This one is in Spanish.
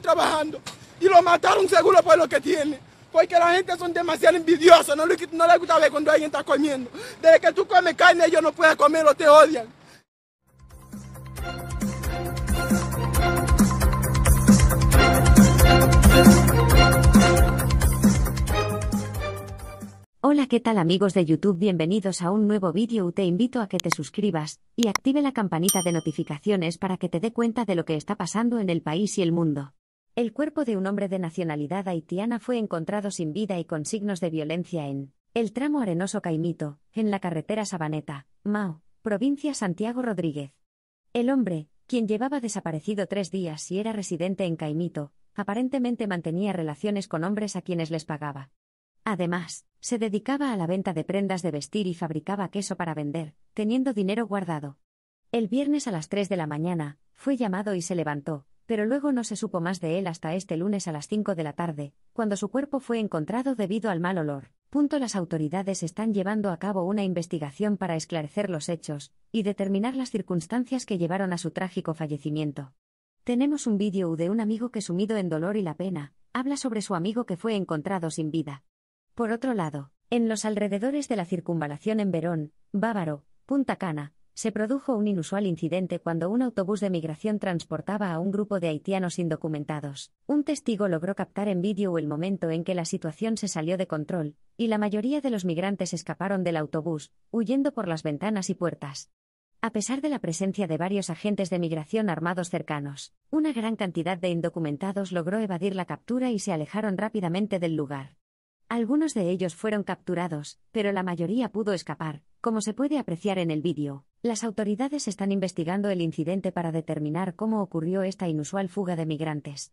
trabajando. Y lo mataron seguro por lo que tiene. Porque la gente son demasiado envidiosos, no, le gusta ver cuando alguien está comiendo. Desde que tú comes carne ellos no pueden comer, o te odian. Hola qué tal amigos de YouTube bienvenidos a un nuevo vídeo te invito a que te suscribas y active la campanita de notificaciones para que te dé cuenta de lo que está pasando en el país y el mundo. El cuerpo de un hombre de nacionalidad haitiana fue encontrado sin vida y con signos de violencia en el tramo arenoso Caimito, en la carretera Sabaneta, Mao, provincia Santiago Rodríguez. El hombre, quien llevaba desaparecido tres días y era residente en Caimito, aparentemente mantenía relaciones con hombres a quienes les pagaba. Además, se dedicaba a la venta de prendas de vestir y fabricaba queso para vender, teniendo dinero guardado. El viernes a las 3 de la mañana, fue llamado y se levantó, pero luego no se supo más de él hasta este lunes a las 5 de la tarde, cuando su cuerpo fue encontrado debido al mal olor. Punto las autoridades están llevando a cabo una investigación para esclarecer los hechos y determinar las circunstancias que llevaron a su trágico fallecimiento. Tenemos un vídeo de un amigo que sumido en dolor y la pena, habla sobre su amigo que fue encontrado sin vida. Por otro lado, en los alrededores de la circunvalación en Verón, Bávaro, Punta Cana, se produjo un inusual incidente cuando un autobús de migración transportaba a un grupo de haitianos indocumentados. Un testigo logró captar en vídeo el momento en que la situación se salió de control, y la mayoría de los migrantes escaparon del autobús, huyendo por las ventanas y puertas. A pesar de la presencia de varios agentes de migración armados cercanos, una gran cantidad de indocumentados logró evadir la captura y se alejaron rápidamente del lugar. Algunos de ellos fueron capturados, pero la mayoría pudo escapar, como se puede apreciar en el vídeo. Las autoridades están investigando el incidente para determinar cómo ocurrió esta inusual fuga de migrantes.